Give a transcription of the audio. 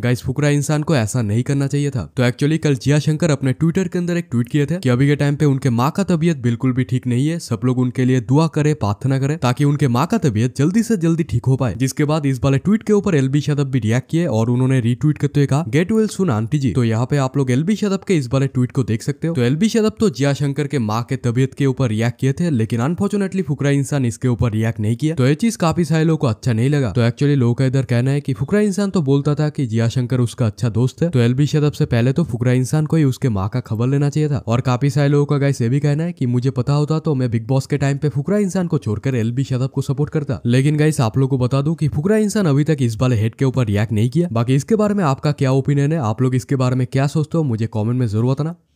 guys फुकरा इंसान को ऐसा नहीं करना चाहिए था तो एक्चुअली कल जिया शंकर अपने ट्विटर के अंदर एक ट्वीट किए थे कि अभी के टाइम पे उनके माँ का तबियत बिल्कुल भी ठीक नहीं है सब लोग उनके लिए दुआ करे प्रार्थना करे ताकि उनके माँ का तबियत जल्दी से जल्दी ठीक हो पाए जिसके बाद इस वाले ट्वीट के ऊपर एलबी शदब भी रिएक्ट किए और उन्होंने रिट्वीट करते हुए कहा get well soon aunty ji तो यहाँ पे आप लोग एलबी शदब के इस वाले ट्वीट को देख सकते हो तो एलबी शदब तो जिया शंकर के माँ के तबियत के ऊपर रिएक्ट किए थे लेकिन अनफॉर्चुनेटली फुकरा इंसान इसके ऊपर रिएक्ट नहीं किया तो ये चीज काफी सारे लोगों को अच्छा नहीं लगा तो एक्चुअली लोगों का इधर कहना है की फुकरा इंसान तो बोलता था की जिया दयाशंकर उसका अच्छा दोस्त है तो एल बी शदब से पहले तो फुकरा इंसान को ही उसके माँ का खबर लेना चाहिए था और काफी सारे लोगों का गाइस ये भी कहना है कि मुझे पता होता तो मैं बिग बॉस के टाइम पे फुकरा इंसान को छोड़कर एल बी शदब को सपोर्ट करता लेकिन गाइस आप लोग को बता दू की फुकरा इंसान अभी तक इस बाले हेड के ऊपर रिएक्ट नहीं किया बाकी इसके बारे में आपका क्या ओपिनियन है आप लोग इसके बारे में क्या सोचते हो मुझे कॉमेंट में जरूर बताना